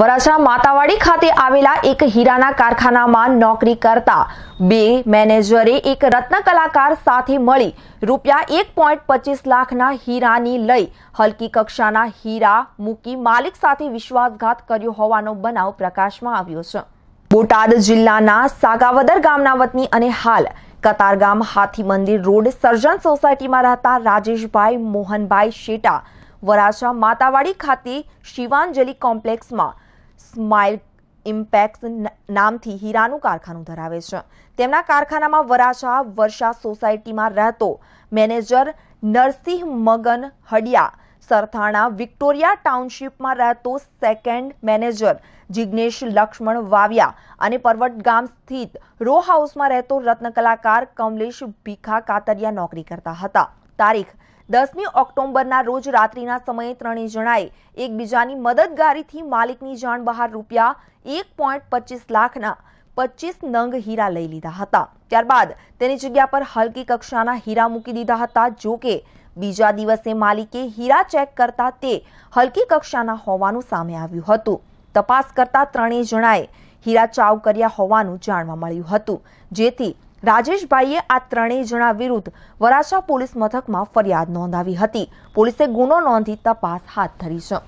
વરાછા માતાવાડી ખાતે આવેલા એક હીરાના કારખાનામાં નોકરી કરતા બે મેનેજરે એક રત્ન કલાકાર સાથે મળી રૂપિયા એક પોઈન્ટ પચીસ લાખના હીરાની લઈ હલકી કક્ષાના હીરા મૂકી માલિક સાથે વિશ્વાસઘાત કર્યો હોવાનો બનાવ પ્રકાશમાં આવ્યો છે બોટાદ જિલ્લાના સાગાવદર ગામના વતની અને હાલ કતારગામ હાથી મંદિર રોડ સર્જન સોસાયટીમાં રહેતા રાજેશભાઈ મોહનભાઈ શેટા વરાછા માતાવાડી ખાતે શિવાંજલિ કોમ્પ્લેક્ષમાં સ્માઇલ ઇમ્પેક્સ નામથી હીરાનું કારખાનું ધરાવે છે તેમના કારખાનામાં વરાછા વર્ષા સોસાયટીમાં રહેતો મેનેજર નરસિંહ મગન હડિયા સરથાણા વિક્ટોરિયા ટાઉનશીપમાં રહેતો સેકન્ડ મેનેજર જિગ્નેશ લક્ષ્મણ વાવિયા અને પરવટ ગામ સ્થિત રો હાઉસમાં રહેતો રત્નકલાકાર કમલેશ ભીખા કાતરિયા નોકરી કરતા હતા તારીખ દસમી ઓક્ટોબરના રોજ રાત્રિના સમયે ત્રણેય જણાએ એકબીજાની મદદગારીથી માલિકની જાણ બહાર રૂપિયા એક પોઈન્ટ પચીસ લાખના પચીસ નંગ હીરા લઈ લીધા હતા ત્યારબાદ તેની જગ્યા પર હલકી કક્ષાના હીરા મૂકી દીધા હતા જો કે બીજા દિવસે માલિકે હીરા ચેક કરતા તે હલકી કક્ષાના હોવાનું સામે આવ્યું હતું તપાસ કરતા ત્રણેય જણાએ હીરા ચાવ કર્યા હોવાનું જાણવા મળ્યું હતું જેથી રાજેશભાઈએ આ ત્રણેય જણા વિરુદ્ધ વરાછા પોલીસ મથકમાં ફરિયાદ નોંધાવી હતી પોલીસે ગુનો નોંધી તપાસ હાથ ધરી છે